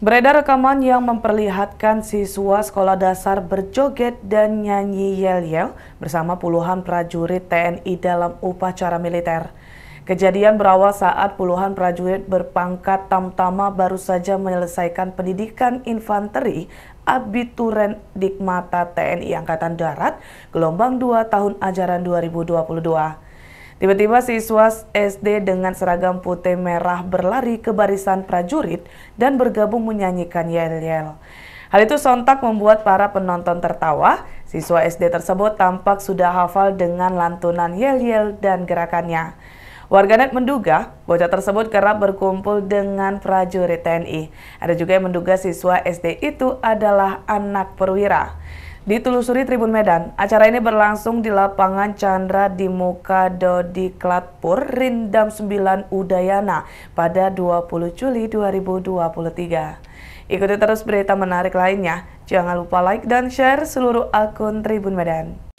Beredar rekaman yang memperlihatkan siswa sekolah dasar berjoget dan nyanyi yel-yel bersama puluhan prajurit TNI dalam upacara militer. Kejadian berawal saat puluhan prajurit berpangkat tamtama baru saja menyelesaikan pendidikan infanteri abituren Dikmata TNI Angkatan Darat gelombang 2 tahun ajaran 2022. Tiba-tiba siswa SD dengan seragam putih merah berlari ke barisan prajurit dan bergabung menyanyikan yel-yel. Hal itu sontak membuat para penonton tertawa. Siswa SD tersebut tampak sudah hafal dengan lantunan yel-yel dan gerakannya. Warganet menduga bocah tersebut kerap berkumpul dengan prajurit TNI. Ada juga yang menduga siswa SD itu adalah anak perwira. Ditelusuri Tribun Medan, acara ini berlangsung di lapangan Chandra di Muka Dodi Klatpur, Rindam 9 Udayana pada 20 Juli 2023. Ikuti terus berita menarik lainnya. Jangan lupa like dan share seluruh akun Tribun Medan.